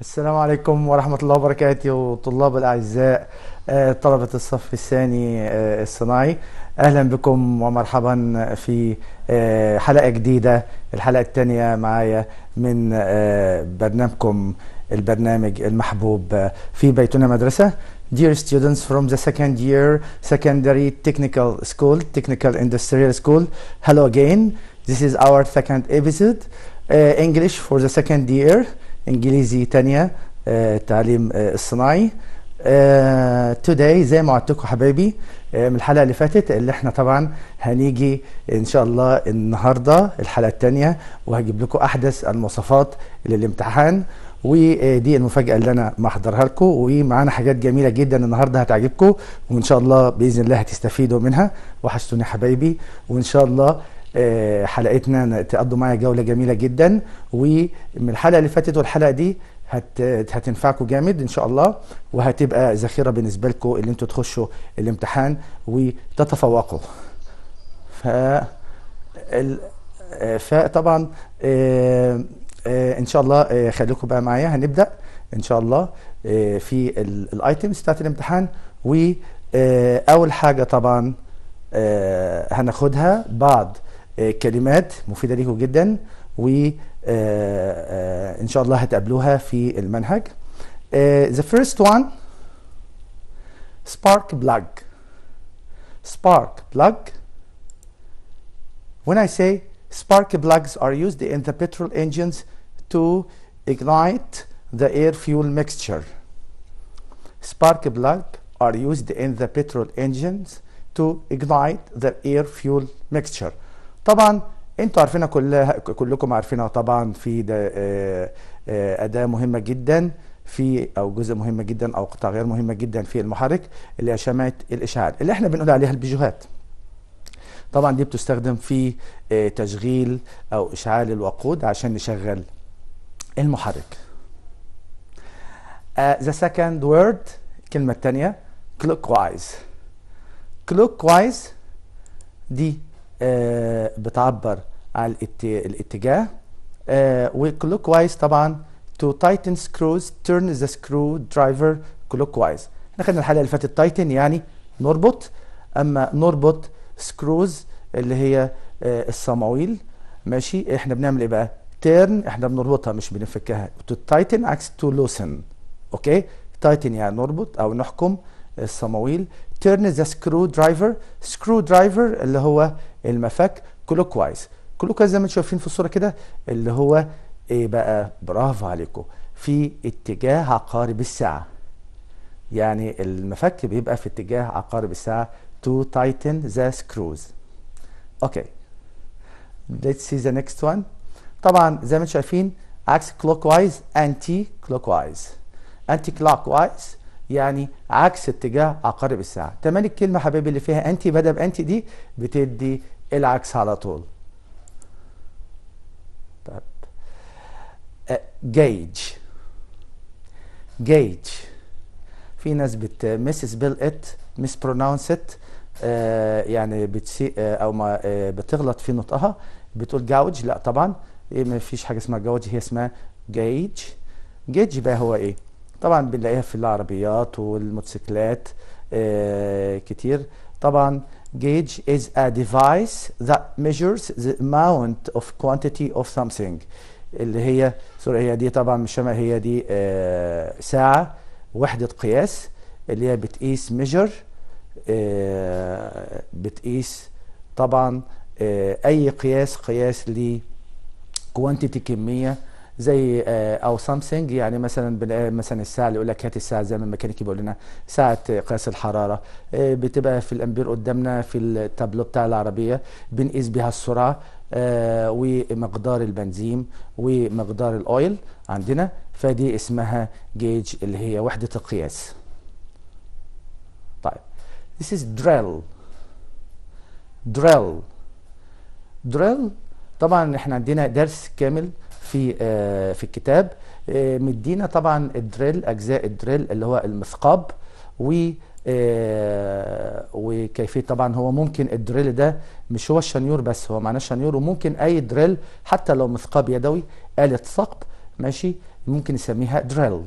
السلام عليكم ورحمة الله وبركاته وطلاب الأعزاء آه، طلبة الصف الثاني آه، الصناعي أهلا بكم ومرحبا في آه، حلقة جديدة الحلقة الثانية معايا من برنامجكم البرنامج المحبوب في بيتنا مدرسة Dear students from the second year secondary technical school, technical industrial school, hello again. This is our second episode, uh, English for the second year. انجليزي تانية التعليم آه، الصناعي آه، توداي آه، زي ما وعدتكم حبايبي من الحلقه اللي فاتت اللي احنا طبعا هنيجي ان شاء الله النهارده الحلقه الثانيه وهجيب لكم احدث المواصفات للامتحان ودي المفاجاه اللي انا محضرها لكم ومعانا حاجات جميله جدا النهارده هتعجبكم وان شاء الله باذن الله هتستفيدوا منها وحشتوني حبايبي وان شاء الله آه، حلقتنا تقضوا معايا جوله جميله جدا ومن الحلقه اللي فاتت والحلقه دي هت هتنفعكم جامد ان شاء الله وهتبقى ذخيره بالنسبه لكم اللي انتوا تخشوا الامتحان وتتفوقوا ف فطبعا آه، آه، ان شاء الله خليكم بقى معايا هنبدا ان شاء الله في الايتمز بتاعت الامتحان و اول حاجه طبعا هناخدها بعد كلمات مفيده ليكم جدا وان شاء الله هتقابلوها في المنهج the first one spark plug spark plug when i say spark plugs are used in the petrol engines to ignite the air fuel mixture. Spark plugs are used in the petrol engines to ignite the air fuel mixture. طبعا انتوا عارفينها كلها كلكم عارفينها طبعا في ده آه، آه، اداه مهمه جدا في او جزء مهم جدا او قطع غير مهمه جدا في المحرك اللي هي شمعه الاشعاع اللي احنا بنقول عليها البيجوهات طبعا دي بتستخدم في آه، تشغيل او اشعال الوقود عشان نشغل المحرك ذا سكند وورد الكلمه الثانيه كلوك وايز كلوك وايز دي آه، بتعبر عن الاتجاه وكلوك آه، وايز طبعا to tighten screws turn the كلوك clockwise احنا خدنا الحلقه اللي فاتت تايتن يعني نربط اما نربط سكروز اللي هي آه، الصمويل ماشي احنا بنعمل ايه بقى تيرن احنا بنربطها مش بنفكها تو تايتن عكس تو لوسن اوكي تايتن يعني نربط او نحكم الصمويل تيرن ذا سكرو درايفر سكرو درايفر اللي هو المفك كلوكوايز كلوكوايز زي ما انتم شايفين في الصوره كده اللي هو ايه بقى برافو عليكم في اتجاه عقارب الساعه يعني المفك بيبقى في اتجاه عقارب الساعه تو تايتن ذا سكروز اوكي ليتس let's see the next one طبعا زي ما انتم شايفين عكس كلوكوايز انتي كلوكوايز انتي كلوكوايز يعني عكس اتجاه عقارب الساعه تمام الكلمه حبايبي اللي فيها انتي بدل انتي دي بتدي العكس على طول طب جيج جيج في ناس بت مس سبيل ات مس برونونس ات يعني بتسي أه، او ما أه، بتغلط في نطقها بتقول جاوج لا طبعا إيه، ما فيش حاجه اسمها جاوج هي اسمها جيج جيج بقى هو ايه طبعا بنلاقيها في العربيات والموتوسيكلات آه، كتير طبعا gauge is a device that measures the amount of quantity of something اللي هي سوري هي دي طبعا مش هي دي آه، ساعة وحدة قياس اللي هي بتقيس ميجر آه، بتقيس طبعا أي قياس قياس لكوانتيتي كمية زي آه، او سامسونج يعني مثلا آه، مثلا الساعه اللي يقول لك هات الساعه زي ما الميكانيكي بيقول لنا ساعه قياس الحراره آه، بتبقى في الامبير قدامنا في التابلو بتاع العربيه بنقيس بها السرعه ومقدار البنزين ومقدار الاويل عندنا فدي اسمها جيج اللي هي وحده القياس طيب this is drill drill drill طبعا احنا عندنا درس كامل في آه، في الكتاب آه، مدينا طبعا الدريل اجزاء الدريل اللي هو المثقاب و آه، وكيفيه طبعا هو ممكن الدريل ده مش هو الشنيور بس هو معناه شنيور وممكن اي دريل حتى لو مثقاب يدوي آلة ثقب ماشي ممكن نسميها دريل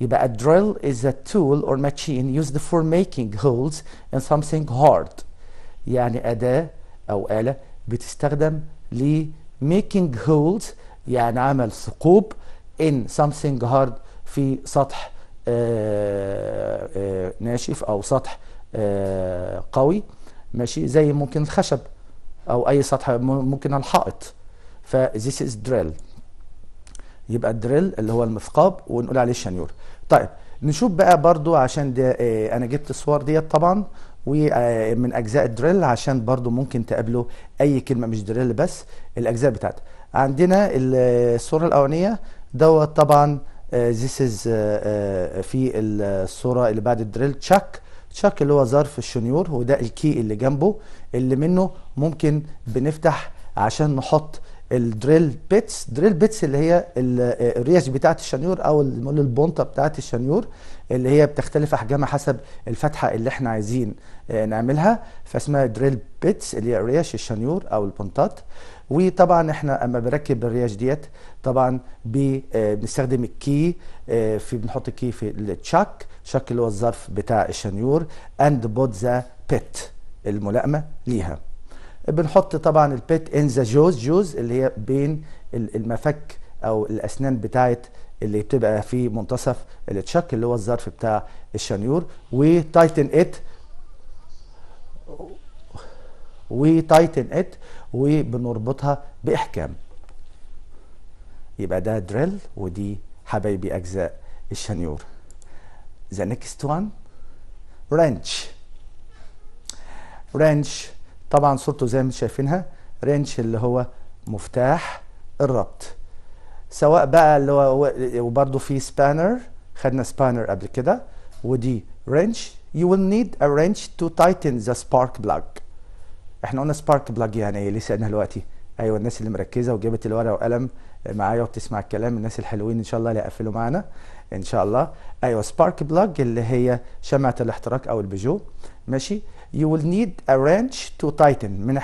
يبقى الدريل از is a tool or machine used for making holes in something hard يعني أداة أو آلة بتستخدم ل making holes يعني عمل ثقوب ان something هارد في سطح آه، آه، ناشف او سطح آه، قوي ماشي زي ممكن الخشب او اي سطح ممكن الحائط ف this is drill يبقى الدريل اللي هو المثقاب ونقول عليه الشنيور طيب نشوف بقى برضو عشان ده انا جبت الصور ديت طبعا ومن اجزاء الدريل عشان برضو ممكن تقابله اي كلمه مش دريل بس الاجزاء بتاعتها عندنا الصورة الأولانية دوت طبعا ذيس آه، از آه، آه، في الصورة اللي بعد الدريل تشاك تشاك اللي هو ظرف الشنيور وده الكي اللي جنبه اللي منه ممكن بنفتح عشان نحط الدريل بيتس دريل بيتس اللي هي الريش بتاعه الشنيور او البونطه بتاعه الشنيور اللي هي بتختلف احجامها حسب الفتحه اللي احنا عايزين نعملها فاسمها دريل بيتس اللي هي ريش الشنيور او البونطات وطبعا احنا اما بركب الرياش ديت طبعا آه، بنستخدم الكي آه، في بنحط الكي في التشاك شك اللي هو الظرف بتاع الشنيور اند بوت ذا بيت الملائمه ليها بنحط طبعا البيت ان ذا جوز جوز اللي هي بين المفك او الاسنان بتاعت اللي بتبقى في منتصف التشاك اللي هو الظرف بتاع الشنيور وتايتن ات وتايتن ات وبنربطها باحكام يبقى ده دريل ودي حبايبي اجزاء الشنيور ذا نيكست وان رينش رينش طبعا صورته زي ما شايفينها رينش اللي هو مفتاح الربط سواء بقى اللي هو وبرده في سبانر خدنا سبانر قبل كده ودي رينش you will need a wrench to tighten the spark plug احنا قلنا سبارك بلاج يعني ايه لسه قلنا دلوقتي ايوه الناس اللي مركزه وجابت الورقه والقلم معايا وبتسمع الكلام الناس الحلوين ان شاء الله اللي هيقفلوا معانا ان شاء الله ايوه سبارك بلاج اللي هي شمعه الاحتراق او البيجو ماشي يو ويل نيد ا رانش تو تايتن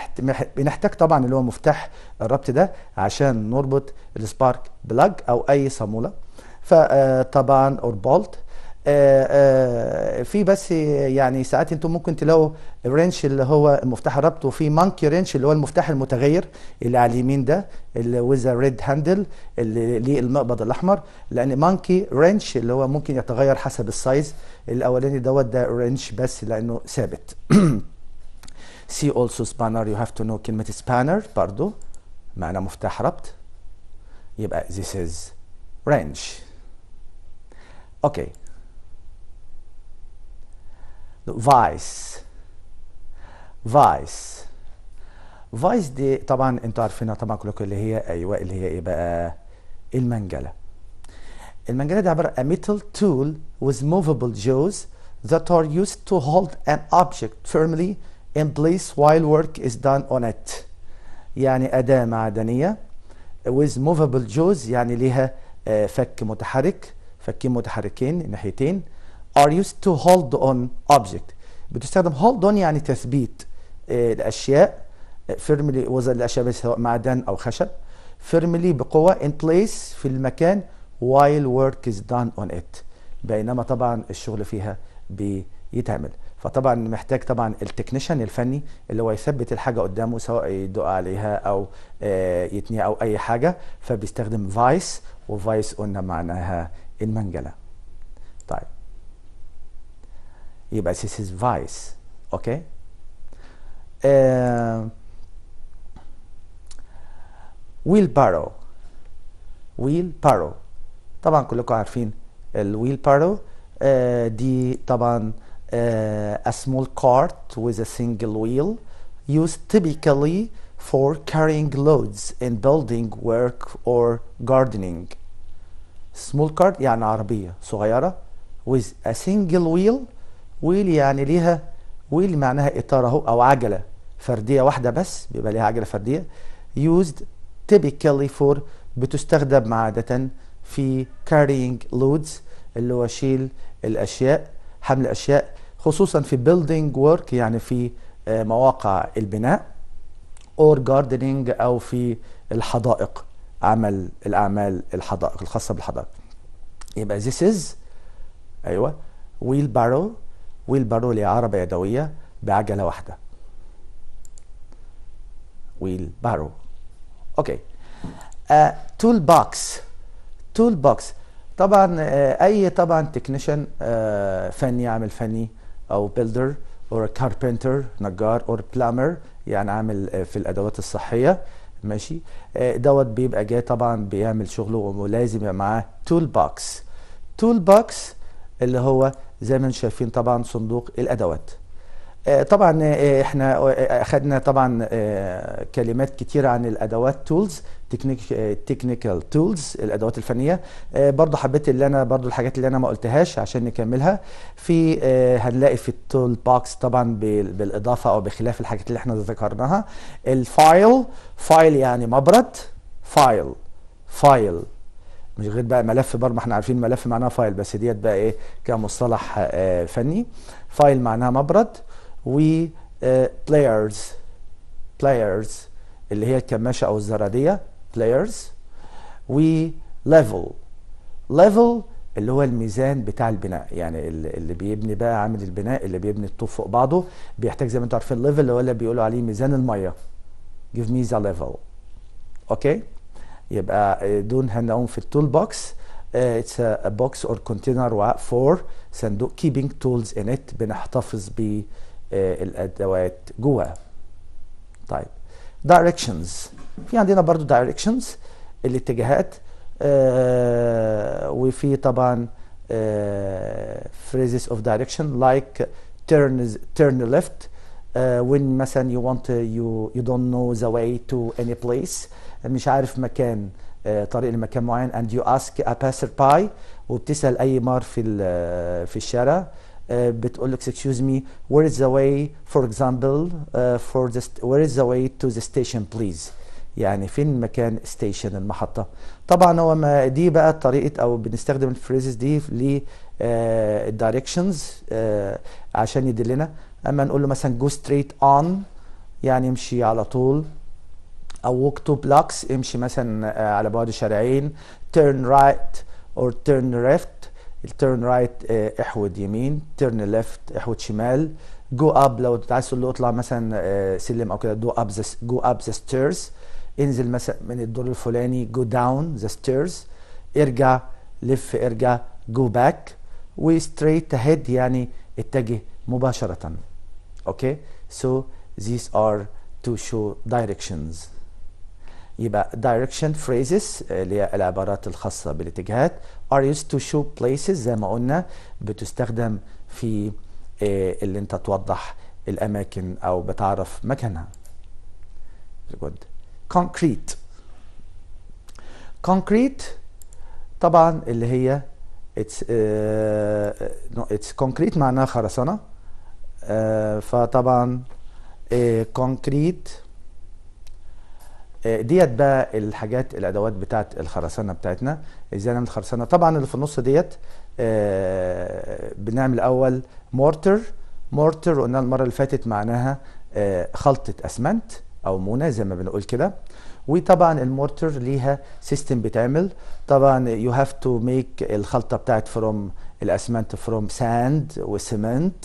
بنحتاج طبعا اللي هو مفتاح الربط ده عشان نربط السبارك بلاج او اي صاموله فطبعا اور بولت آه، آه، في بس يعني ساعات انتم ممكن تلاقوا الرينش اللي هو مفتاح الربط وفي مانكي رينش اللي هو المفتاح المتغير اللي على اليمين ده اللي وذ ريد هاندل اللي ليه المقبض الاحمر لان مانكي رينش اللي هو ممكن يتغير حسب السايز الاولاني دوت ده رينش بس لانه ثابت سي اولسو سبانر يو هاف تو نو كلمه سبانر برضو معنى مفتاح ربط يبقى ذيس از رينش okay فايس فايس فايس دي طبعا انتوا عارفينها طبعا كلكم اللي هي ايوه اللي هي ايه بقى المنجله المنجله دي عباره عن ميتال تول with movable jaws that are used to hold an object firmly in place while work is done on it يعني أداة معدنية with movable jaws يعني ليها آه، فك متحرك فكين متحركين ناحيتين are used to hold on object بتستخدم hold on يعني تثبيت آه، الاشياء آه، firmly وزن الاشياء سواء معدن او خشب firmly بقوه in place في المكان while work is done on it بينما طبعا الشغل فيها بيتعمل فطبعا محتاج طبعا التكنيشن الفني اللي هو يثبت الحاجه قدامه سواء يدق عليها او آه، يتني او اي حاجه فبيستخدم فايس وفايس قلنا معناها المنجله. طيب يبقى this is vice okay uh, wheelbarrow wheelbarrow طبعا كلكم عارفين الwheelbarrow uh, دي طبعا uh, a small cart with a single wheel used typically for carrying loads in building work or gardening small cart يعني عربية صغيرة with a single wheel ويل يعني ليها ويل معناها اطار اهو او عجله فرديه واحده بس بيبقى ليها عجله فرديه used typically for بتستخدم عاده في carrying loads اللي هو شيل الاشياء حمل اشياء خصوصا في building work يعني في آه، مواقع البناء or gardening او في الحدائق عمل الاعمال الحدائق الخاصه بالحدائق يبقى this is ايوه wheelbarrow ويلبارو لإعارة يدوية بعجلة واحدة ويلبارو أوكي تول بوكس تول بوكس طبعا آه اي طبعا تكنيشن آه فني عامل فني او بيلدر أو كاربنتر نجار أو بلامر يعني عامل آه في الادوات الصحيه ماشي آه، دوت بيبقى جاي طبعا بيعمل شغله ولازم يبقى معاه تول بوكس تول بوكس اللي هو زي ما انتم شايفين طبعا صندوق الادوات آه، طبعا آه، احنا آه، اخذنا طبعا كلمات كتير عن الادوات تولز تكنيكال تولز الادوات الفنيه برضو حبيت اللي انا برضو الحاجات اللي انا ما قلتهاش عشان نكملها في هنلاقي في التول بوكس طبعا بالاضافه او بخلاف الحاجات اللي احنا ذكرناها الفايل فايل يعني مبرد فايل فايل مش غير بقى ملف بار ما احنا عارفين ملف معناها فايل بس ديت بقى ايه كمصطلح آه، فني فايل معناها مبرد و بلايرز آه، بلايرز اللي هي الكماشه او الزراديه بلايرز و ليفل ليفل اللي هو الميزان بتاع البناء يعني اللي بيبني بقى عامل البناء اللي بيبني الطوب فوق بعضه بيحتاج زي ما انتم عارفين ليفل اللي هو اللي بيقولوا عليه ميزان الميه give me the level اوكي okay? يبقى آه، دون هنقوم في التول بوكس اتس ا بوكس اور كونتينر فور صندوق كيبنج تولز ان ات بنحتفظ بالادوات آه، جواه طيب دايركشنز في عندنا برضو دايركشنز الاتجاهات uh, وفي طبعا فريزز اوف دايركشن لايك like turn turn left uh, when مثلا you want to, you you don't know the way to any place مش عارف مكان آه، طريق لمكان معين and you ask a passerby وبتسال اي مار في آه، في الشارع آه، بتقول لك excuse me where is the way for example uh, for the where is the way to the station please يعني فين مكان ستيشن المحطه طبعا هو ما دي بقى طريقه او بنستخدم الفريزز دي ل uh, uh, عشان يدلنا اما نقول له مثلا go straight on يعني امشي على طول او ووك تو بلوكس امشي مثلا آه، على بعد شارعين تيرن رايت اور تيرن ليفت التيرن رايت احود يمين تيرن ليفت احود شمال جو اب لو عايز تقول له اطلع مثلا آه، سلم او كده جو اب جو اب ذا ستيرز انزل مثلا من الدور الفلاني جو داون ذا ستيرز ارجع لف ارجع جو باك وستريت اهيد يعني اتجه مباشره اوكي سو ذيس ار تو show directions يبقى direction phrases آه، اللي هي العبارات الخاصة بالاتجاهات are used to show places زي ما قلنا بتستخدم في آه، اللي انت توضح الأماكن أو بتعرف مكانها good concrete concrete طبعا اللي هي it's uh, no, it's concrete معناها خرسانة uh, فطبعا uh, concrete آه، ديت بقى الحاجات الادوات بتاعت الخرسانه بتاعتنا ازاي نعمل خرسانه طبعا اللي في النص ديت آه، بنعمل اول مورتر مورتر قلنا المره اللي فاتت معناها آه، خلطه اسمنت او مونه زي ما بنقول كده وطبعا المورتر ليها سيستم بتعمل طبعا يو هاف تو ميك الخلطه بتاعت فروم الاسمنت فروم ساند وسمنت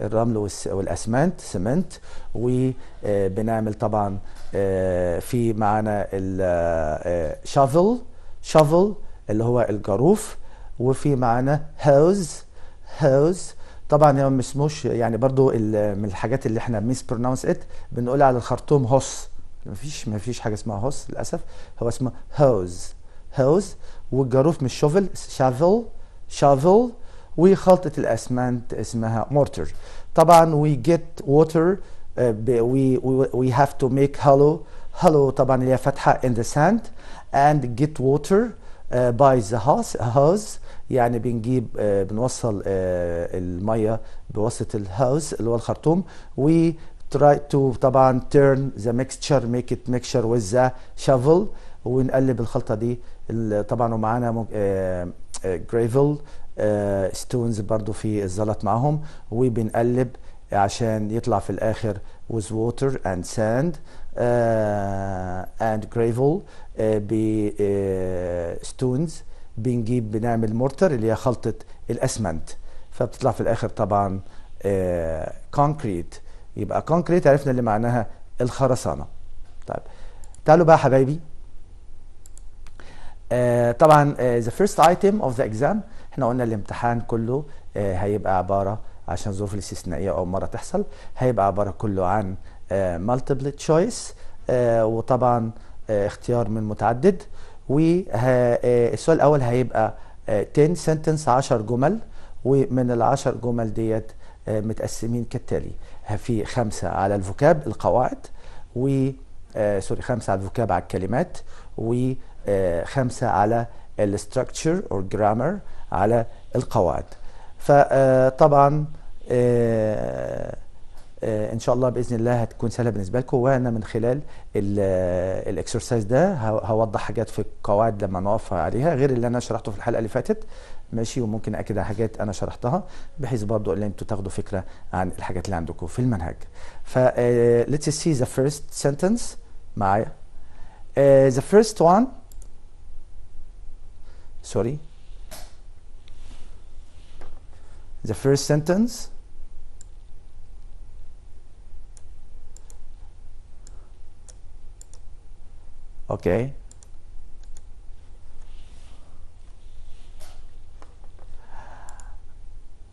الرمل والاسمنت سمنت وبنعمل طبعا آه، في معانا الشافل آه، شافل آه، اللي هو الجاروف وفي معانا هوز هوز طبعا هي ما اسموش يعني برضو من الحاجات اللي احنا ميس برونونس ات بنقول على الخرطوم هوس ما فيش ما فيش حاجه اسمها هوس للاسف هو اسمه هوز هوز والجاروف مش شوفل شافل شافل وخلطه الاسمنت اسمها مورتر طبعا وي جيت ووتر Uh, we, we, we have to make hollow hollow طبعا اللي هي فتحه in the sand and get water uh, by the hose, hose يعني بنجيب uh, بنوصل uh, الميه بواسطه الهوز اللي هو الخرطوم we try to طبعا turn the mixture make it mixture with the shovel ونقلب الخلطه دي طبعا ومعانا جريفل ستونز uh, uh, برضو في الزلط معاهم وبنقلب عشان يطلع في الاخر with water and sand uh, and gravel uh, ب uh, stones بنجيب بنعمل مورتر اللي هي خلطه الاسمنت فبتطلع في الاخر طبعا كونكريت uh, يبقى كونكريت عرفنا اللي معناها الخرسانه طيب تعالوا بقى حبايبي uh, طبعا ذا فيرست item اوف ذا اكزام احنا قلنا الامتحان كله uh, هيبقى عباره عشان الظروف الاستثنائيه او مره تحصل هيبقى عباره كله عن مالتيبل آه، تشويس آه، وطبعا آه، اختيار من متعدد والسؤال الاول هيبقى 10 سنتنس 10 جمل ومن ال 10 جمل ديت متقسمين كالتالي في خمسه على الفوكاب القواعد و سوري خمسه على الفوكاب على الكلمات وخمسه على الستراكتشر اور جرامر على القواعد فطبعا آه، آه، ان شاء الله باذن الله هتكون سهله بالنسبه لكم وانا من خلال آه، الاكسرسايز ده هوضح حاجات في القواعد لما نقف عليها غير اللي انا شرحته في الحلقه اللي فاتت ماشي وممكن اكد على حاجات انا شرحتها بحيث برضو ان انتوا تاخدوا فكره عن الحاجات اللي عندكم في المنهج ف let's see the first sentence معايا uh, the first one sorry the first sentence okay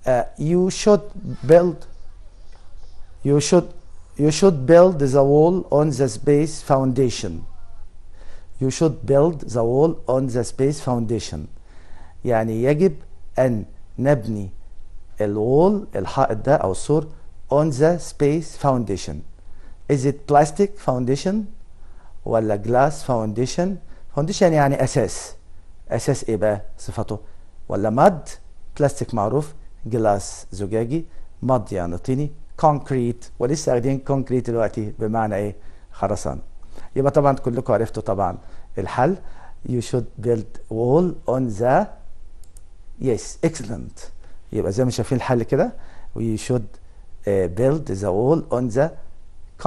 uh, you should build you should you should build the wall on the space foundation you should build the wall on the space foundation يعني يجب أن نبني الوول الحائط ده أو السور on the space foundation is it plastic foundation ولا جلاس فاونديشن فاونديشن يعني اساس اساس ايه بقى صفته ولا ماد بلاستيك معروف جلاس زجاجي ماد يعني طيني كونكريت ولسه قاعدين كونكريت دلوقتي بمعنى ايه خرسانه يبقى طبعا كلكم عرفتوا طبعا الحل you should build wall on the yes excellent يبقى زي ما شايفين الحل كده we should uh, build the wall on the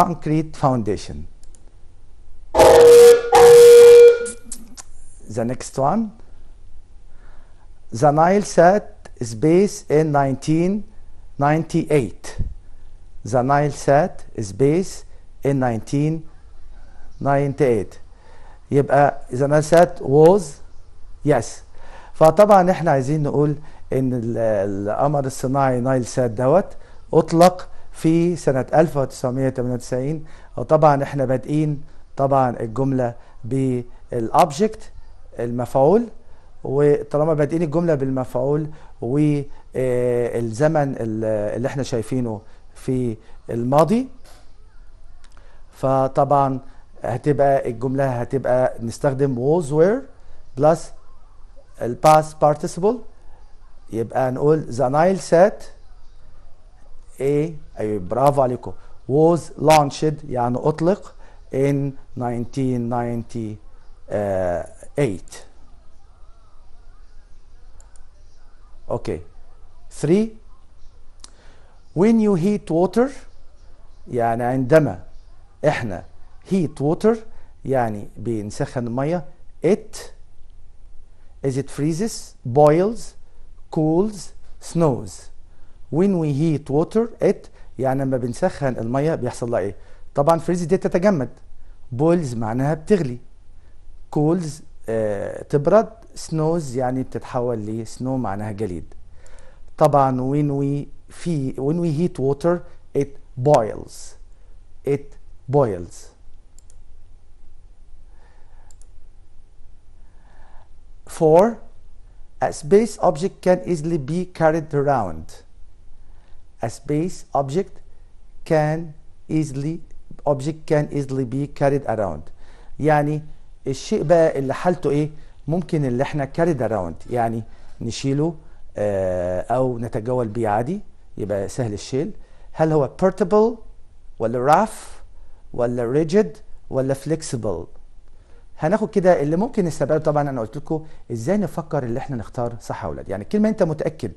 concrete foundation the next one. The Nile sat space in 1998. The Nile sat space in 1998. يبقى the Nile sat was yes. فطبعا احنا عايزين نقول ان القمر الصناعي نايل سات دوت اطلق في سنة 1998 وطبعا احنا بادئين طبعا الجملة بالأبجكت المفعول وطالما بادئين الجمله بالمفعول والزمن آه، اللي احنا شايفينه في الماضي فطبعا هتبقى الجمله هتبقى نستخدم was were plus الباس participle يبقى نقول the Nile set ايه ايوه برافو عليكم was launched يعني اطلق in 1990 uh, 8 okay 3 when you heat water يعني عندما احنا heat water يعني بنسخن الميه it as it freezes boils cools snows when we heat water it يعني لما بنسخن الميه بيحصل لها ايه طبعا freezes دي تتجمد boils معناها بتغلي cools تبرد سنوز يعني بتتحول لسنو معناها جليد طبعا when we في when we heat water it boils it boils Four, a space object can easily be carried around. A space object can easily object can easily be carried around. يعني الشيء بقى اللي حالته ايه ممكن اللي احنا كاريد اراوند يعني نشيله آه، او نتجول بيه عادي يبقى سهل الشيل هل هو بورتابل ولا راف ولا ريجيد ولا فليكسبل هناخد كده اللي ممكن نستبعده طبعا انا قلت لكم ازاي نفكر اللي احنا نختار صح ولا يعني الكلمه انت متاكد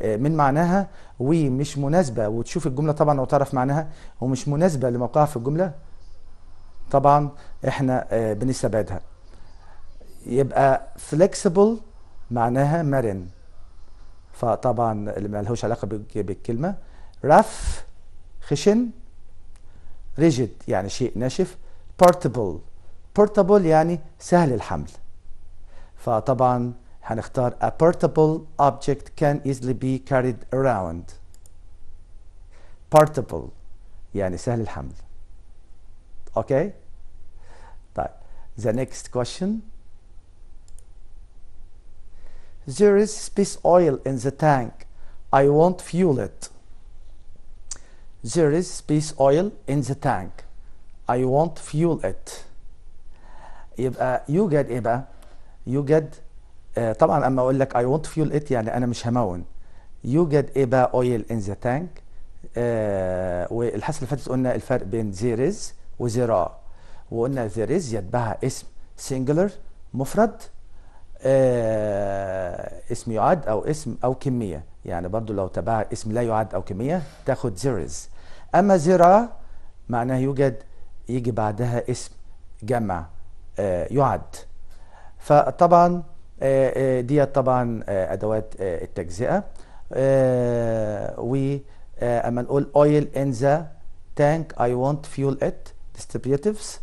آه، من معناها ومش مناسبه وتشوف الجمله طبعا وتعرف معناها ومش مناسبه لموقعها في الجمله طبعا احنا آه، بنستبعدها يبقى فليكسيبل معناها مرن فطبعا اللي مالهوش علاقه بالكلمه رف خشن ريجيد يعني شيء ناشف بورتبل بورتبل يعني سهل الحمل فطبعا هنختار a portable object can easily be carried around portable يعني سهل الحمل Okay? That. The next question. There is space oil in the tank. I won't fuel it. There is space oil in the tank. I won't fuel it. Uh, you get, ايه بقى؟ يوجد آه طبعا اما اقول لك I won't fuel it يعني انا مش همون. You get, بقى oil in the tank؟ آه uh, والحصه اللي فاتت قلنا الفرق بين there is وزراعة وقلنا there is يتبعها اسم singular مفرد آه اسم يعد او اسم او كمية يعني برضو لو تبعها اسم لا يعد او كمية تاخد there is اما زراعة معناه يوجد يجي بعدها اسم جمع آه يعد فطبعا آه, آه، دي طبعا آه، ادوات آه، التجزئة و اما نقول oil in the tank I want fuel it ديستريبيوتيفز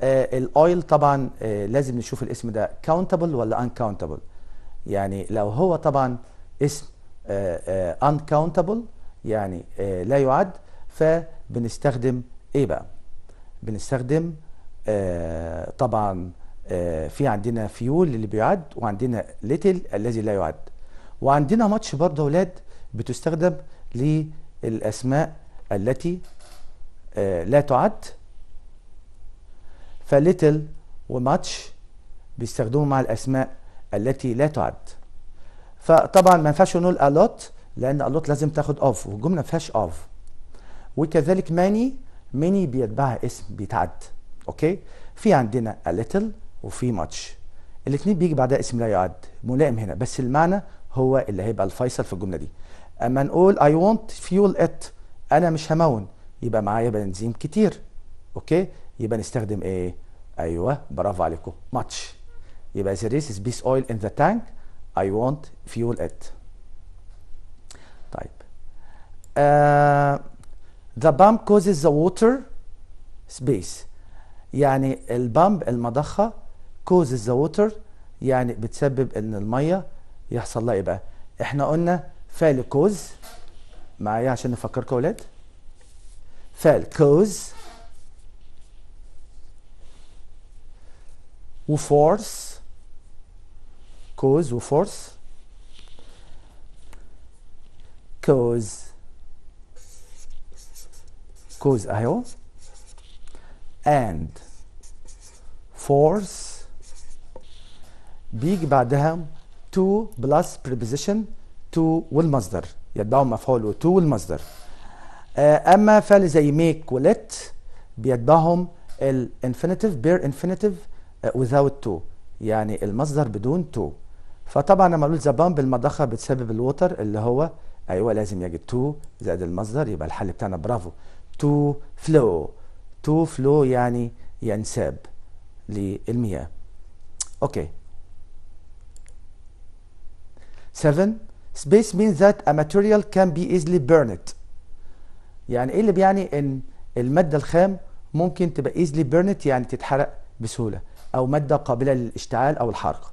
آه، الاويل طبعا آه، لازم نشوف الاسم ده كاونتبل ولا انكاونتبل يعني لو هو طبعا اسم انكاونتبل آه، يعني لا يعد فبنستخدم ايه بقى بنستخدم طبعا في عندنا فيول اللي بيعد وعندنا ليتل الذي لا يعد وعندنا ماتش برضه اولاد بتستخدم للاسماء التي لا تعد فليتل وماتش بيستخدموا مع الاسماء التي لا تعد فطبعا ما ينفعش نقول الوت لان الوت لازم تاخد اوف والجمله ما فيهاش اوف وكذلك ماني ماني بيتبعها اسم بيتعد اوكي في عندنا الليتل وفي ماتش الاثنين بيجي بعدها اسم لا يعد ملائم هنا بس المعنى هو اللي هيبقى الفيصل في الجمله دي اما نقول اي وونت فيول ات انا مش همون يبقى معايا بنزين كتير اوكي يبقى نستخدم ايه ايوه برافو عليكم ماتش يبقى there از بيس اويل ان ذا تانك اي وونت فيول ات طيب ذا بامب كوزز ذا ووتر سبيس يعني البامب المضخه كوزز ذا ووتر يعني بتسبب ان الميه يحصل لها ايه بقى احنا قلنا فعل كوز معايا عشان نفكركم يا اولاد فعل كوز force cause or force cause cause IO and force بيجي بعدها to plus preposition to والمصدر يتبعوا مفعول و to والمصدر اما فعل زي make و let بيتبعهم الانفينيتيف بير انفينيتيف Uh, without to يعني المصدر بدون to فطبعا لما اقول ذا بامب المضخه بتسبب الوتر اللي هو ايوه لازم يجي تو زائد المصدر يبقى الحل بتاعنا برافو تو فلو تو فلو يعني ينساب للمياه اوكي 7 space means that a material can be easily burned يعني ايه اللي بيعني ان الماده الخام ممكن تبقى easily burned يعني تتحرق بسهوله او ماده قابله للاشتعال او الحرق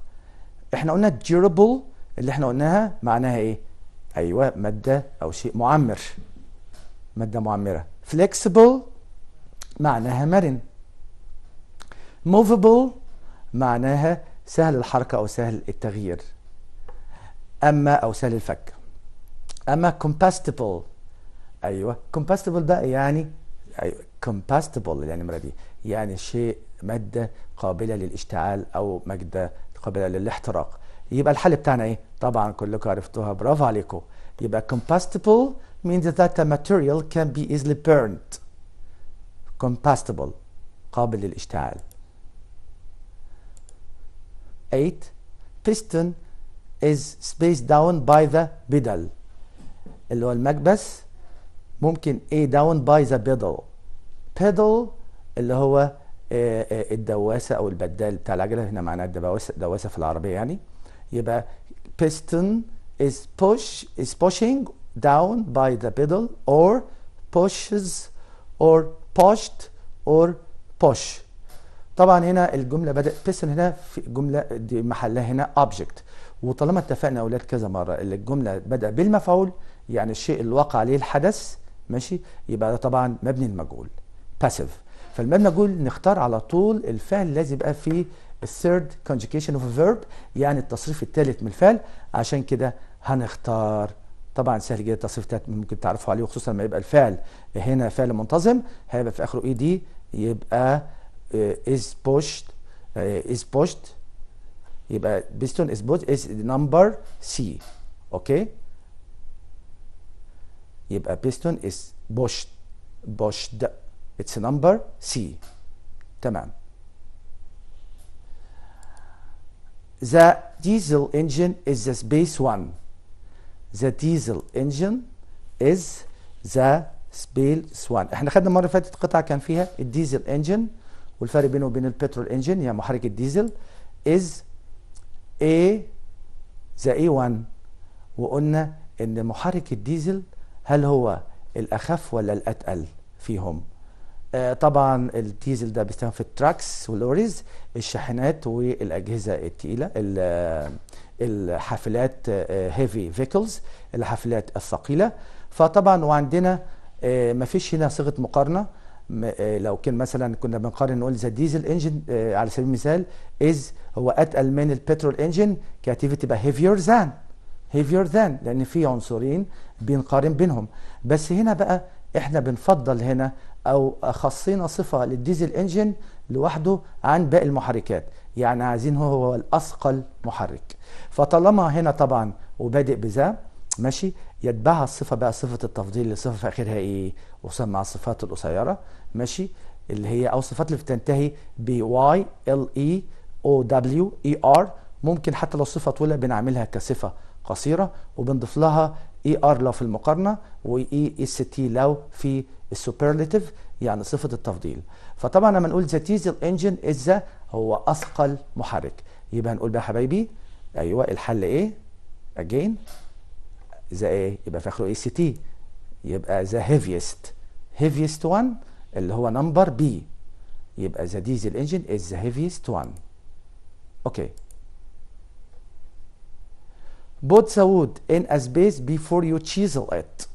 احنا قلنا durable اللي احنا قلناها معناها ايه ايوه ماده او شيء معمر ماده معمره flexible معناها مرن movable معناها سهل الحركه او سهل التغيير اما او سهل الفك اما كومباستبل ايوه كومباستبل بقى يعني ايوه يعني النمره دي يعني شيء ماده قابله للاشتعال او ماده قابله للاحتراق يبقى الحل بتاعنا ايه طبعا كلكم عرفتوها برافو عليكم يبقى combustible means that the material can be easily burned combustible قابل للاشتعال 8 piston is spaced down by the pedal اللي هو المكبس ممكن A down by the pedal pedal اللي هو آه، آه، الدواسه او البدال بتاع العجله هنا معناها الدواسه دواسه في العربيه يعني يبقى piston is push is pushing down by the pedal or pushes or pushed or push طبعا هنا الجمله بدات piston هنا في جمله دي محلها هنا object وطالما اتفقنا يا اولاد كذا مره إن الجمله بدا بالمفعول يعني الشيء اللي وقع عليه الحدث ماشي يبقى ده طبعا مبني المجهول باسيف فالمبنى جول نختار على طول الفعل لازم يبقى فيه الثيرد conjugation of a verb يعني التصريف الثالث من الفعل عشان كده هنختار طبعا سهل جدا التصريف الثالث ممكن تعرفوا عليه وخصوصا لما يبقى الفعل هنا فعل منتظم هيبقى في اخره اي دي يبقى از بوشت از بوشت يبقى بيستون از بوشت از نمبر سي اوكي يبقى بيستون از بوشت بوشت a number C. تمام The diesel engine is the space one. The diesel engine is the space one. احنا خدنا المره اللي فاتت قطعه كان فيها الديزل انجن والفرق بينه وبين البترول انجن يعني محرك الديزل is A the A1 وقلنا ان محرك الديزل هل هو الاخف ولا الاتقل فيهم؟ آه، طبعا الديزل ده بيستخدم في التراكس واللوريز الشاحنات والاجهزه الثقيله آه، الحافلات هيفي آه، فيكلز الحافلات الثقيله فطبعا وعندنا ما فيش هنا صيغه مقارنه لو كان مثلا كنا بنقارن نقول ذا ديزل انجن على سبيل المثال از هو اتقل من البترول انجن كاتيفي تبقى هيفير ذان هيفير ذان لان في عنصرين بنقارن بينهم بس هنا بقى احنا بنفضل هنا او خصينا صفه للديزل انجن لوحده عن باقي المحركات يعني عايزين هو هو الاثقل محرك فطالما هنا طبعا وبادئ بذا ماشي يتبعها الصفه بقى صفه التفضيل لصفه في اخرها ايه وسمع الصفات القصيره ماشي اللي هي او الصفات اللي بتنتهي ب واي ال اي او دبليو اي ار ممكن حتى لو الصفه طويله بنعملها كصفه قصيره وبنضيف لها اي e ار لو في المقارنه واي اس تي لو في السوبرليتيف يعني صفه التفضيل فطبعا لما نقول ذا ديزل انجن از هو اثقل محرك يبقى هنقول بقى يا حبايبي ايوه الحل ايه اجين ذا ايه يبقى في اخره اي سي تي يبقى ذا هيفيست هيفيست 1 اللي هو نمبر بي يبقى ذا ديزل انجن از ذا هيفيست 1 اوكي Put the wood in a space before you chisel it.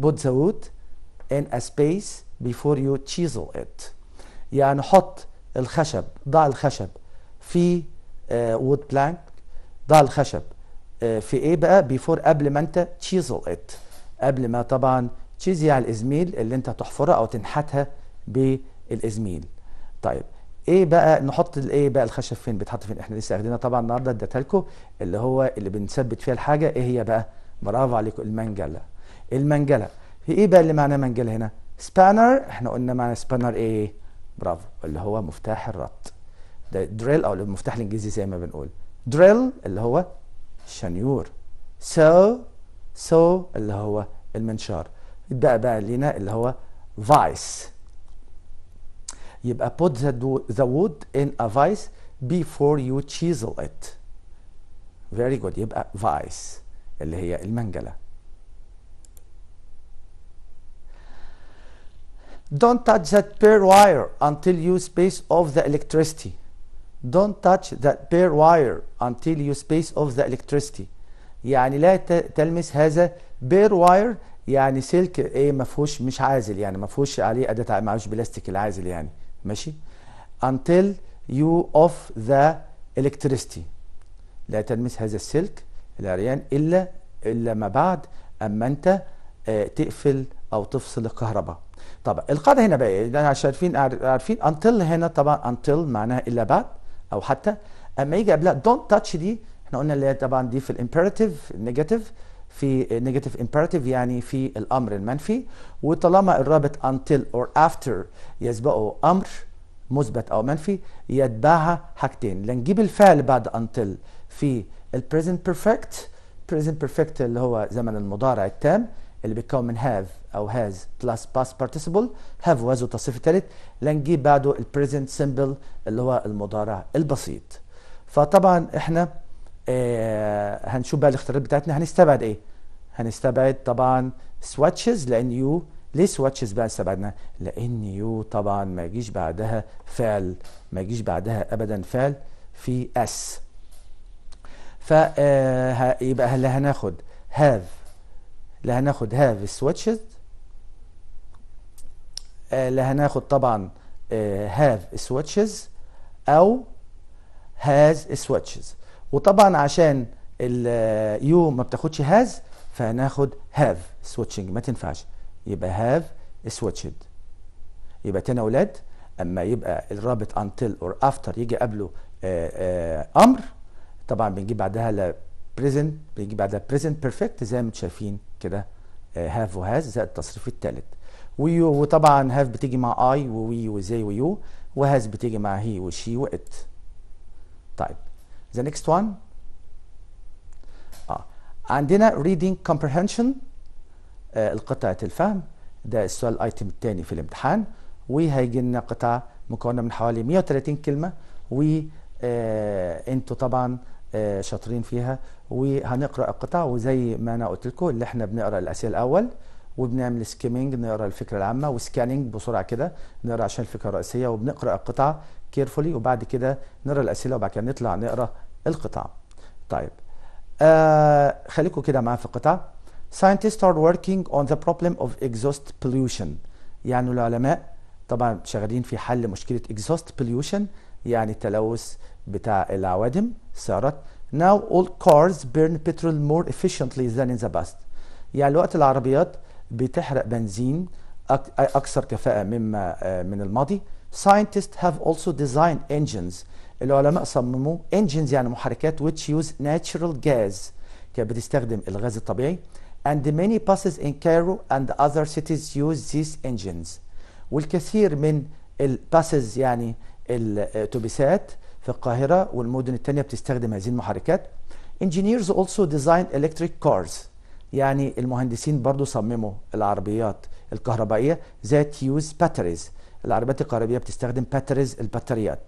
Put the wood in a space before you chisel it. يعني حط الخشب ضع الخشب في وود uh, بلانك ضع الخشب uh, في ايه بقى before قبل ما انت chisel it قبل ما طبعا على يعني الازميل اللي انت تحفرها او تنحتها بالازميل طيب ايه بقى نحط الايه بقى الخشب فين بيتحط فين احنا لسه اخدينها طبعا النهارده اديتها لكم اللي هو اللي بنثبت فيها الحاجه ايه هي بقى برافو عليكم المنجله المنجله في ايه بقى اللي معناه منجله هنا سبانر احنا قلنا معنى سبانر ايه برافو اللي هو مفتاح الربط ده دريل او المفتاح الانجليزي زي ما بنقول دريل اللي هو شنيور سو سو اللي هو المنشار بقى بقى لينا اللي هو فايس يبقى put the, do, the wood in a vice before you chisel it very good يبقى vice اللي هي المنجله Don't touch that pair wire until you space off the electricity. Don't touch that pair wire until you space off the electricity. يعني لا تلمس هذا بير واير يعني سلك ايه ما فيهوش مش عازل يعني ما فيهوش عليه اداه فيهوش بلاستيك العازل يعني ماشي until you off the electricity لا تلمس هذا السلك العريان الا الا ما بعد اما انت آه، تقفل او تفصل الكهرباء طبعا القاعده هنا بقى ايه احنا عارفين عارفين until هنا طبعا until معناها الا بعد او حتى اما يجي قبلها don't touch دي احنا قلنا اللي هي طبعا دي في الامبيراتيف نيجاتيف في نيجاتيف امبيراتيف يعني في الامر المنفي وطالما الرابط until or after يسبقه امر مثبت او منفي يتبعها حاجتين لنجيب الفعل بعد until في البريزنت بيرفكت بريزنت بيرفكت اللي هو زمن المضارع التام اللي بيتكون من have او has plus past participle have وازو تصريف ثالث لنجيب بعده البريزنت سيمبل اللي هو المضارع البسيط فطبعا احنا آه، هنشوف بقى الاختيارات بتاعتنا هنستبعد ايه هنستبعد طبعا سواتشز لان يو ليه سواتشز بقى استبعدنا لان يو طبعا ما يجيش بعدها فعل ما يجيش بعدها ابدا فعل في اس فيبقى آه، اللي هناخد هاف اللي هناخد هاف سواتشز اللي هناخد طبعا هاف آه، سواتشز او هاز سواتشز وطبعا عشان اليو ما بتاخدش هاز فهناخد هاف سويتشنج ما تنفعش يبقى هاف سويتشد يبقى تاني اولاد اما يبقى الرابط انتل اور افتر يجي قبله آآ آه، آآ آه، امر طبعا بنجيب بعدها ل present بنجيب بعدها بريزنت بيرفكت زي ما انتم شايفين كده آه، هاف وهاز زائد التصريف الثالث ويو وطبعا هاف بتيجي مع اي ووي وزي ويو وهاز بتيجي مع هي وشي وات طيب The next one. آه. عندنا reading comprehension آه القطعة الفهم ده السؤال الايتم الثاني في الامتحان وهيجي لنا قطعة مكونة من حوالي 130 كلمة و آه انتوا طبعا آه شاطرين فيها وهنقرا القطع وزي ما انا قلت لكم اللي احنا بنقرا الاسئله الاول وبنعمل سكيمنج نقرا الفكره العامه وسكاننج بسرعه كده نقرا عشان الفكره الرئيسيه وبنقرا القطعه كيرفولي وبعد كده نقرا الاسئله وبعد كده نطلع نقرا القطع طيب آه خليكم كده معايا في القطع scientists are working on the problem of exhaust pollution يعني العلماء طبعا شغالين في حل مشكله exhaust pollution يعني التلوث بتاع العوادم السيارات now all cars burn petrol more efficiently than in the past يعني الوقت العربيات بتحرق بنزين أكثر كفاءة مما آه، من الماضي scientists have also designed engines العلماء صمموا engines يعني محركات which use natural gas كانت بتستخدم الغاز الطبيعي and many buses in Cairo and other cities use these engines والكثير من الباسز يعني الاتوبيسات في القاهرة والمدن التانية بتستخدم هذه المحركات engineers also design electric cars يعني المهندسين برضو صمموا العربيات الكهربائية that use batteries العربيات الكهربية بتستخدم باتريز البطاريات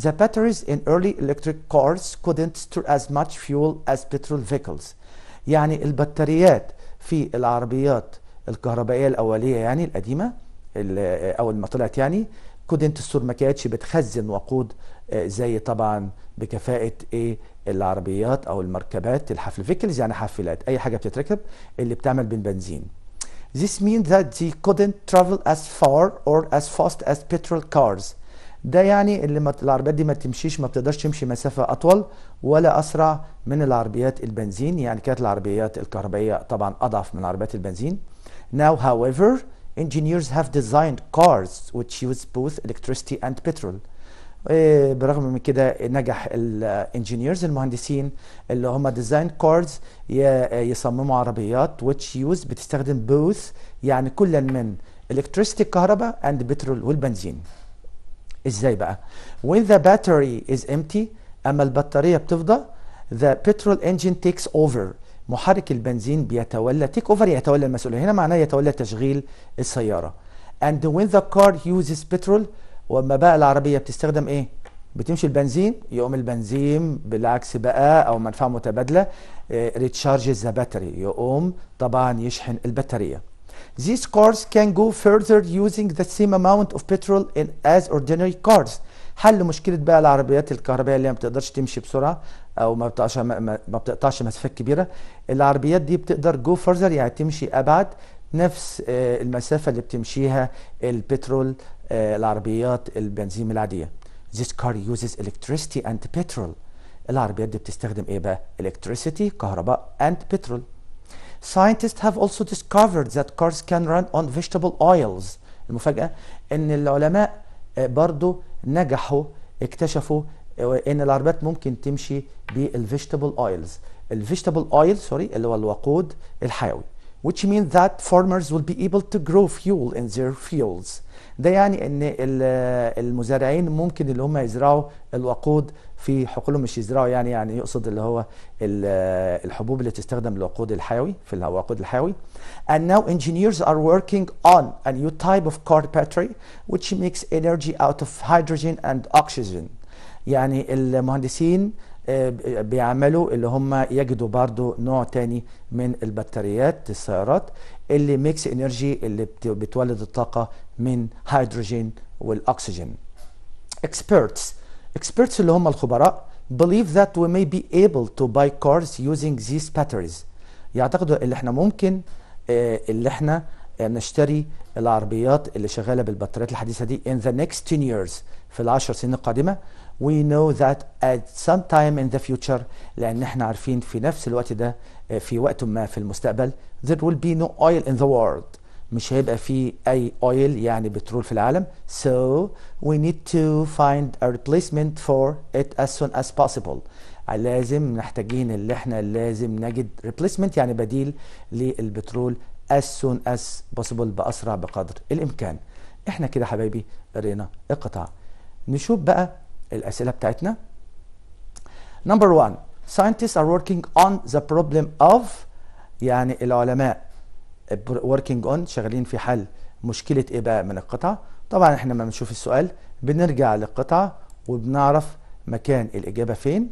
The batteries in early electric cars couldn't store as much fuel as petrol vehicles. يعني البطاريات في العربيات الكهربائيه الاوليه يعني القديمه اول ما طلعت يعني couldn't store ما كانتش بتخزن وقود آه، زي طبعا بكفاءه ايه العربيات او المركبات الحفل فيكلز يعني حافلات اي حاجه بتتركب اللي بتعمل بالبنزين This means that they couldn't travel as far or as fast as petrol cars. ده يعني اللي العربيات دي ما تمشيش ما بتقدرش تمشي مسافة أطول ولا أسرع من العربيات البنزين يعني كانت العربيات الكهربائية طبعا أضعف من عربيات Now however engineers have designed cars which use both electricity and petrol إيه، برغم من كده نجح الانجينيرز المهندسين اللي هم ديزاين كاردز يصمموا عربيات ويتش يوز بتستخدم بوث يعني كلا من الكتريستي الكهرباء اند بترول والبنزين ازاي بقى when the battery is empty اما البطاريه بتفضى the petrol engine takes over محرك البنزين بيتولى تيك اوفر يتولى المسؤوليه هنا معناه يتولى تشغيل السياره and when the car uses petrol واما بقى العربيه بتستخدم ايه بتمشي البنزين يقوم البنزين بالعكس بقى او منفعه متبادله ريتشارج ذا باتري يقوم طبعا يشحن البطاريه These cars can go further using the same amount of petrol in as ordinary cars. حل مشكلة بقى العربيات الكهربائية اللي ما بتقدرش تمشي بسرعة أو ما بتقطعش ما بتقطعش مسافات كبيرة. العربيات دي بتقدر go further يعني تمشي أبعد نفس آه، المسافة اللي بتمشيها البترول آه، العربيات البنزين العادية This car uses electricity and petrol العربيات دي بتستخدم ايه بقى electricity كهرباء and petrol Scientists have also discovered that cars can run on vegetable oils المفاجأة ان العلماء آه، برضو نجحوا اكتشفوا ان العربيات ممكن تمشي بالفيجيتابل اويلز الفيجيتابل اويل سوري اللي هو الوقود الحيوي which means that farmers will be able to grow fuel in their fields ده يعني ان المزارعين ممكن اللي هم يزرعوا الوقود في حقولهم مش يزرعوا يعني يعني يقصد اللي هو الحبوب اللي تستخدم للوقود الحيوي في الوقود الحيوي and now engineers are working on a new type of car battery which makes energy out of hydrogen and oxygen يعني المهندسين آه، بيعملوا اللي هم يجدوا برضو نوع تاني من البطاريات السيارات اللي ميكس انرجي اللي بتولد الطاقة من هيدروجين والاكسجين experts experts اللي هم الخبراء believe that we may be able to buy cars using these batteries يعتقدوا اللي احنا ممكن اللي آه، احنا نشتري العربيات اللي شغاله بالبطاريات الحديثه دي in the next 10 years في العشر سنين القادمه we know that at some time in the future لأن احنا عارفين في نفس الوقت ده آه، في وقت ما في المستقبل there will be no oil in the world مش هيبقى في أي oil يعني بترول في العالم so we need to find a replacement for it as soon as possible آه، لازم محتاجين اللي احنا لازم نجد replacement يعني بديل للبترول as soon as possible بأسرع بقدر الإمكان احنا كده حبايبي قرينا القطاع نشوف بقى الأسئلة بتاعتنا number one scientists are working on the problem of يعني العلماء working on شغالين في حل مشكلة إيه بقى من القطعة طبعا احنا لما بنشوف السؤال بنرجع للقطعة وبنعرف مكان الإجابة فين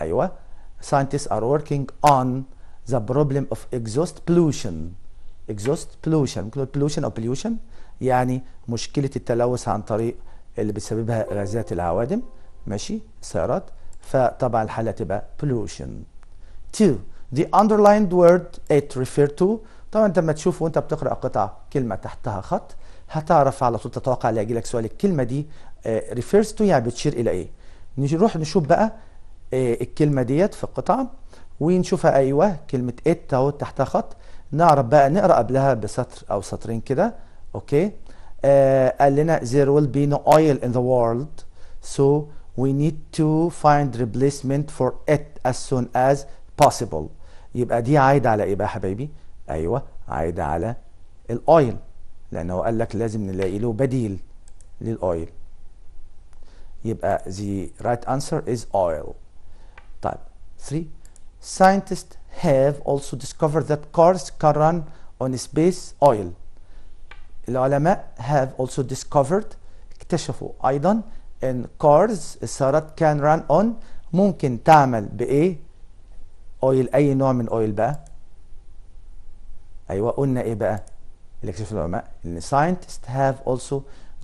أيوه scientists are working on the problem of exhaust pollution exhaust pollution pollution أو pollution يعني مشكلة التلوث عن طريق اللي بتسببها غازات العوادم ماشي سيارات فطبعا الحالة تبقى pollution. Two, the underlined word it refer to طبعا انت لما تشوف وانت بتقرا قطعه كلمه تحتها خط هتعرف على طول تتوقع اللي هيجي لك سؤال الكلمه دي ريفيرز آه، تو يعني بتشير الى ايه نروح نشوف بقى آه، الكلمه ديت في القطعه ونشوفها ايوه كلمه ات اهو تحتها خط نعرف بقى نقرا قبلها بسطر او سطرين كده اوكي Uh, قال there will be no oil in the world so we need to find replacement for it as soon as possible يبقى دي عايدة على ايه بقى يا حبايبي ايوه عايدة على الاويل لانه قال لك لازم نلاقي له بديل للاويل يبقى the right answer is oil طيب 3 scientists have also discovered that cars can run on space oil العلماء have also discovered اكتشفوا أيضا ان cars السيارات can run on ممكن تعمل بإيه؟ أويل أي نوع من أويل بقى؟ أيوه قلنا إيه بقى؟ اللي اكتشفوا العلماء إن scientists have also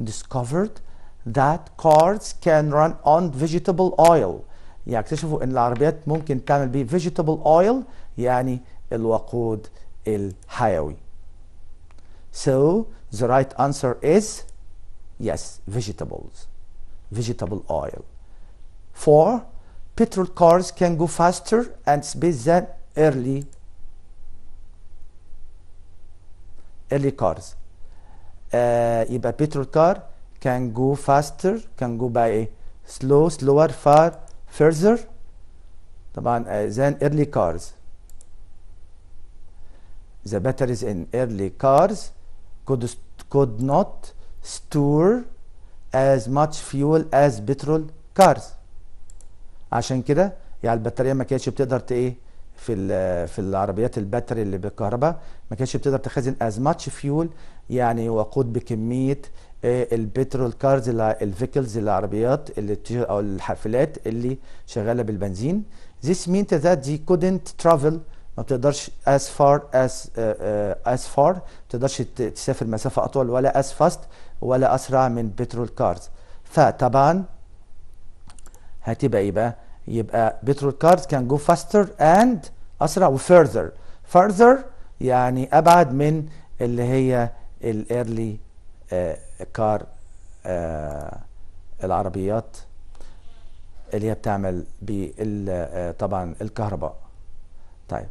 discovered that cars can run on vegetable oil يعني اكتشفوا ان العربيات ممكن تعمل بيه vegetable oil يعني الوقود الحيوي so The right answer is yes, vegetables, vegetable oil. Four, petrol cars can go faster and space than early early cars. Uh, a petrol car can go faster can go by slow slower far further uh, than early cars the batteries in early cars could, could not store as much fuel as petrol cars عشان كده يعني البطاريه ما كانتش بتقدر ايه في في العربيات الباتري اللي بالكهرباء ما كانتش بتقدر تخزن از ماتش فيول يعني وقود بكميه البترول كارز الفيكلز العربيات اللي او الحافلات اللي شغاله بالبنزين This means that they couldn't travel ما بتقدرش as far as آه، آه، as far ما بتقدرش تسافر مسافه اطول ولا as fast ولا اسرع من بترول كارز فطبعا هتبقى ايه بقى يبقى بترول كارز كان جو فاستر اند اسرع وفيرذر further يعني ابعد من اللي هي الايرلي آه، كار العربيات اللي هي بتعمل بال طبعا الكهرباء طيب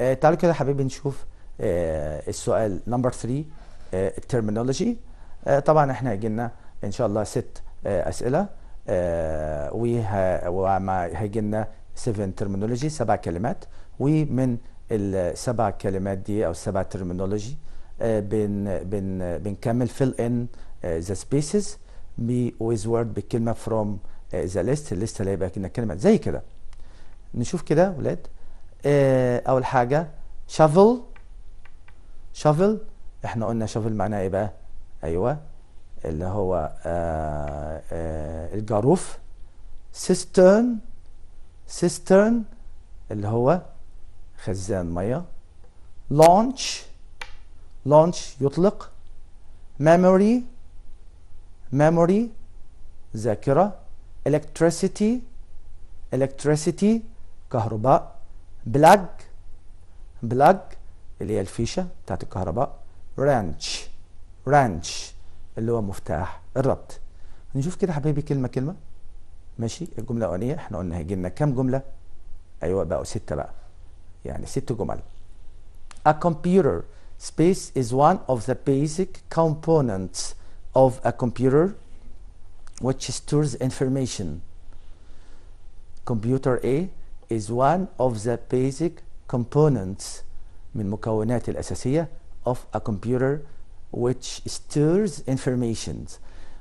آه تعالوا كده يا حبيبي نشوف آه السؤال نمبر 3 الترمينولوجي طبعا احنا جينا ان شاء الله ست آه اسئله آه وهيجي لنا 7 ترمينولوجي سبع كلمات ومن السبع كلمات دي او السبع ترمينولوجي آه بن بن بنكمل fill in آه، the spaces بي ويز وورد بالكلمه فروم ذا ليست الليست اللي هيبقى كلمه زي كده نشوف كده ولاد إيه اول حاجه شافل شافل احنا قلنا شافل معناه ايه بقى ايوه اللي هو آه آه الجاروف سيسترن سيسترن اللي هو خزان ميه لونش لونش يطلق ميموري ميموري ذاكره electricity electricity كهرباء بلاج بلاج اللي هي الفيشه بتاعت الكهرباء رانش رانش اللي هو مفتاح الربط نشوف كده حبيبي كلمه كلمه ماشي الجمله الاولانيه احنا قلنا هيجي لنا كام جمله ايوه بقوا سته بقى يعني ست جمل A computer space is one of the basic components of a computer which stores information. Computer A is one of the basic components من مكونات الأساسية of a computer which stores information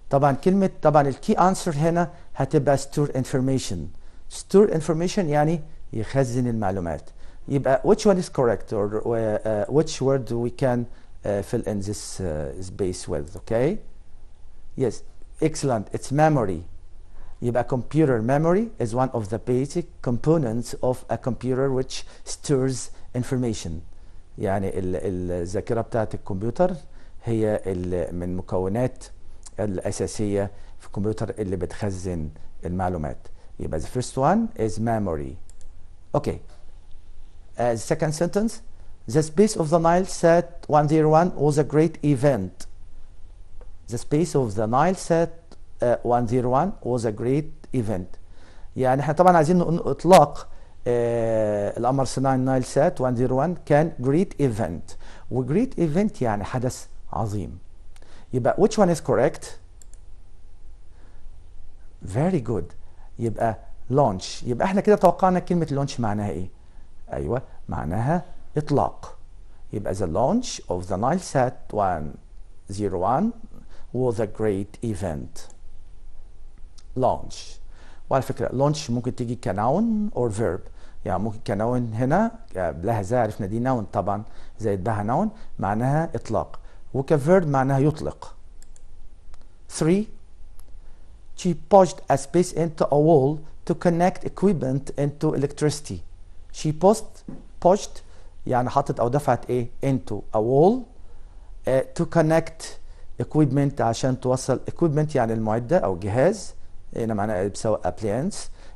طبعا كلمة طبعا الكي answer هنا هتبقى store information store information يعني يخزن المعلومات يبقى which one is correct or uh, uh, which word we can uh, fill in this uh, space with okay yes excellent it's memory a computer memory is one of the basic components of a computer which stores information يعني الذاكرة بتاعة الكمبيوتر هي من مكونات الأساسية في الكمبيوتر اللي بتخزن المعلومات يبقى the first one is memory okay uh, the second sentence the space of the Nile set 101 was a great event the space of the Nile set 101 آه، was a great event يعني احنا طبعا عايزين نقول اطلاق آه، القمر صناعي النايل سات 101 كان great event great event يعني حدث عظيم يبقى which one is correct very good يبقى launch يبقى احنا كده توقعنا كلمة launch معناها ايه ايوه معناها اطلاق يبقى the launch of the Sat 101 was a great event launch وعلى فكره launch ممكن تيجي كناون اور فيرب يعني ممكن كنون هنا آه، لها زي عرفنا دي نون طبعا زائد بها نون معناها اطلاق وكفيرب معناها يطلق 3 she pushed a space into a wall to connect equipment into electricity she pushed pushed يعني حطت او دفعت ايه into a wall uh, to connect equipment عشان توصل equipment يعني المعده او جهاز هنا إيه، نعم، معناها بيساوي appliance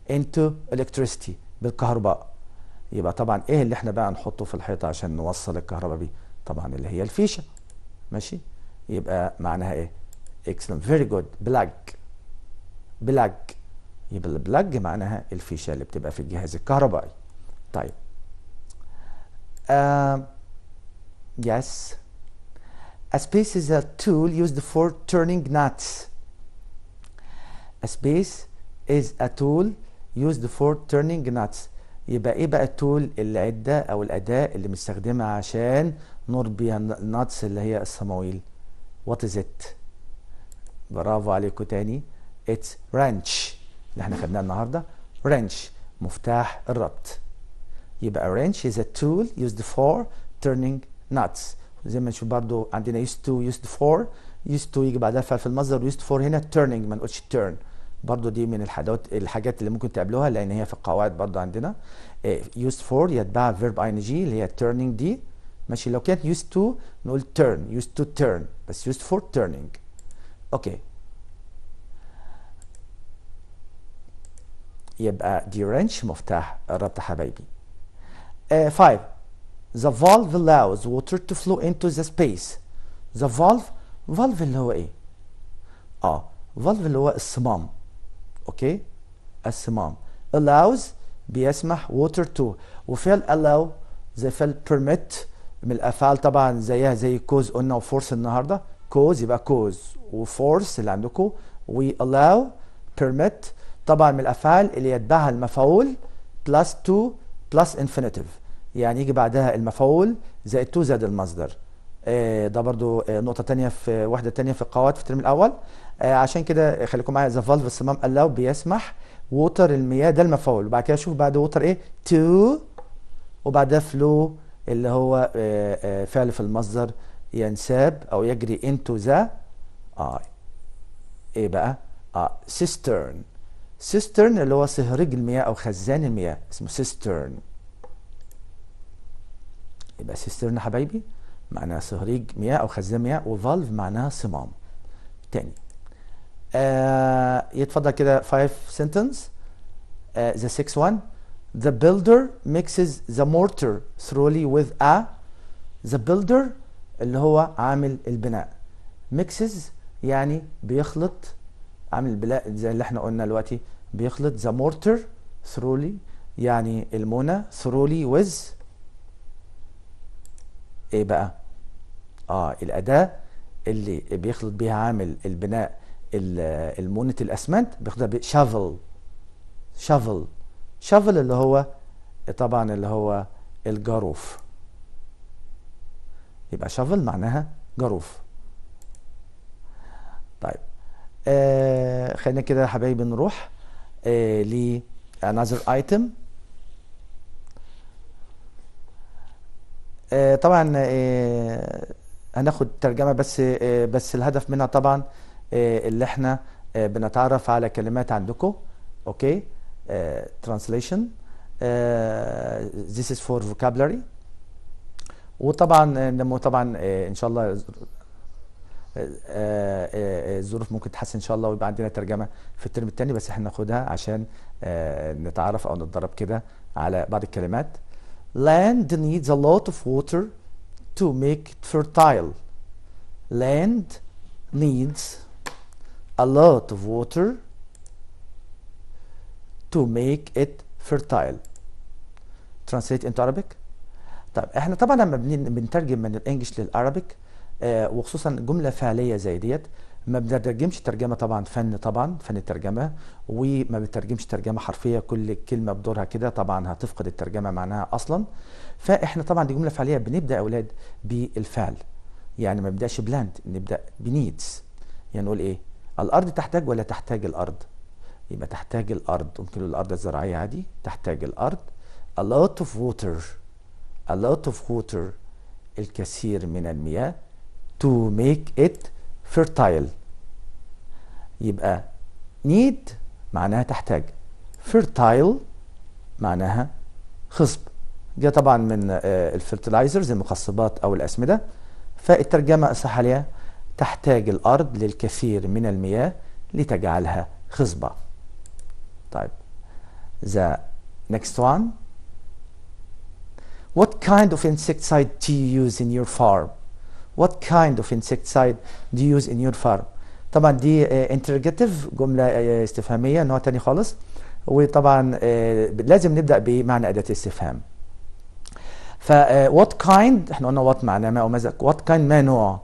انتو الكتريستي بالكهرباء يبقى طبعا ايه اللي احنا بقى نحطه في الحيطه عشان نوصل الكهرباء بيه طبعا اللي هي الفيشه ماشي يبقى معناها ايه اكسلنت فيري جود بلاج بلاج يبقى البلاج معناها الفيشه اللي بتبقى في الجهاز الكهربائي طيب uh, yes a space is a tool used for turning nuts A space is a tool used for turning nuts يبقى ايه بقى التول العده او الاداه اللي بنستخدمها عشان نربي النتس الناتس اللي هي الصمويل وات از ات برافو عليكم تاني اتس رانش اللي احنا خدناه النهارده رانش مفتاح الربط يبقى رانش از a tool used for turning nuts زي ما نشوف برضو عندنا used to used for used to يجي بعدها فعل في المصدر used for هنا turning ما نقولش turn برضو دي من الحاجات الحاجات اللي ممكن تقابلوها لان هي في القواعد برضو عندنا يتبع فيرب اي ان جي اللي هي turning دي ماشي لو كانت يوست تو نقول turn يوست تو تيرن بس يوست فور تيرنينج اوكي يبقى دي رينش مفتاح الربط حبايبي 5 إيه، the valve allows water to flow into the space the valve valve اللي هو ايه اه valve اللي هو الصمام اوكي الصمام allows بيسمح water to وفعل allow زي فعل permit من الافعال طبعا زيها زي cause قلنا وفورس النهارده cause يبقى cause وفورس اللي عندكم allow permit طبعا من الافعال اللي يتبعها المفعول plus to plus infinitive يعني يجي بعدها المفعول زائد to زائد المصدر إيه، ده برضو إيه، نقطه ثانيه في وحده ثانيه في القواعد في الترم الاول آه، عشان كده خليكم معايا ذا فالف الصمام الاو بيسمح ووتر المياه ده المفعول ايه؟ وبعد كده اشوف بعد ووتر ايه تو وبعدها فلو اللي هو آه، آه، فعل في المصدر ينساب او يجري انتو ذا اي ايه بقى اه سيسترن سيسترن اللي هو سهرج المياه او خزان المياه اسمه سيسترن يبقى سيسترن يا حبايبي معناها سهريج مياه او خزان مياه وفالف معناها صمام تاني آه، يتفضل كده 5 uh, آه، the 6 1 The builder mixes the mortar thoroughly with a the builder اللي هو عامل البناء mixes يعني بيخلط عامل البناء زي اللي احنا قلنا دلوقتي بيخلط the mortar thoroughly يعني المونة thoroughly with ايه بقى؟ اه الأداة اللي بيخلط بيها عامل البناء المونه الاسمنت بياخدها بشافل شافل شافل اللي هو طبعا اللي هو الجاروف يبقى شافل معناها جاروف طيب آه خلينا كده يا حبايبي نروح آه ل another item آه طبعا آه هناخد ترجمه بس آه بس الهدف منها طبعا آه آه، اللي احنا آه، بنتعرف على كلمات عندكم اوكي ترانسليشن ذيس از فور فوكابلري وطبعا آه، طبعا ان شاء الله الظروف ممكن تتحسن ان شاء الله ويبقى عندنا ترجمه في الترم الثاني بس احنا ناخدها عشان نتعرف او نتدرب كده على بعض الكلمات land needs a lot of water to make it fertile land needs a lot of water to make it fertile translate into Arabic طب احنا طبعا لما بنترجم من الانجليش للعربيك آه وخصوصا جمله فعليه زي ديت ما بنترجمش ترجمه طبعا فن طبعا فن الترجمه وما بنترجمش ترجمه حرفيه كل كلمه بدورها كده طبعا هتفقد الترجمه معناها اصلا فاحنا طبعا دي جمله فعليه بنبدا يا اولاد بالفعل يعني ما بنبداش بلاند نبدا بنيدز يعني نقول ايه الارض تحتاج ولا تحتاج الارض يبقى تحتاج الارض ممكن الارض الزراعيه عادي تحتاج الارض a lot of water a lot of water الكثير من المياه to make it fertile يبقى need معناها تحتاج fertile معناها خصب دي طبعا من آه، الفيرتلايزرز المخصبات او الاسمده فالترجمه اصح ليها تحتاج الأرض للكثير من المياه لتجعلها خصبة طيب the next one What kind of insecticide do you use in your farm? What kind of insecticide do you use in your farm? طبعا دي uh, interrogative جملة uh, استفهامية نوع تاني خالص وطبعا uh, لازم نبدأ بمعنى أداة استفهام ف uh, what kind احنا قلنا what معناه ما أو ماذا what kind ما نوع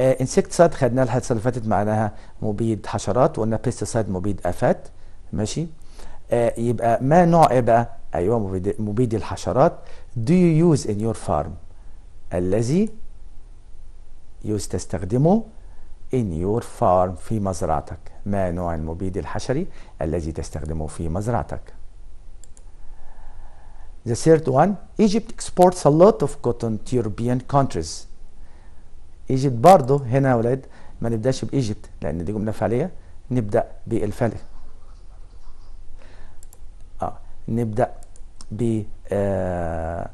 انسكتسايد خدنا الحصه اللي فاتت معناها مبيد حشرات وقلنا بيستسايد مبيد افات ماشي آه يبقى ما نوع ايه بقى؟ ايوه مبيد, مبيد الحشرات do you use in your farm الذي يوز تستخدمه in your farm في مزرعتك ما نوع المبيد الحشري الذي تستخدمه في مزرعتك The third one Egypt exports a lot of cotton to European countries ايجيبت برضه هنا يا ولاد ما نبداش بايجيبت لان دي جمله فعليه نبدا بالفعل اه نبدا ب آه،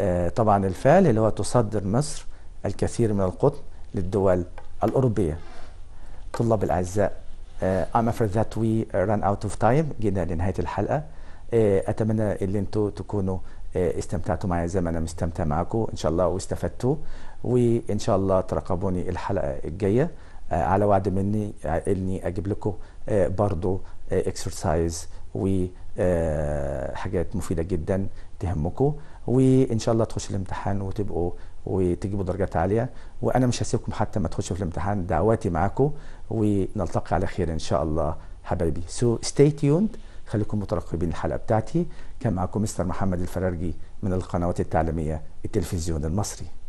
آه، طبعا الفعل اللي هو تصدر مصر الكثير من القطن للدول الاوروبيه طلاب الاعزاء Uh, I'm afraid that we run out of time جينا لنهاية الحلقة uh, أتمنى أن أنتم تكونوا uh, استمتعتوا معي زي ما أنا مستمتع معاكم إن شاء الله واستفدتوا وان شاء الله ترقبوني الحلقه الجايه آه، على وعد مني اني آه، اجيب لكم آه، برضو اكسرسايز وحاجات مفيده جدا تهمكم وان شاء الله تخشوا الامتحان وتبقوا وتجيبوا درجات عاليه وانا مش هسيبكم حتى ما تخشوا في الامتحان دعواتي معاكم ونلتقي على خير ان شاء الله حبايبي سو ستي تيوند خليكم مترقبين الحلقه بتاعتي كان معكم مستر محمد الفرارجي من القنوات التعليميه التلفزيون المصري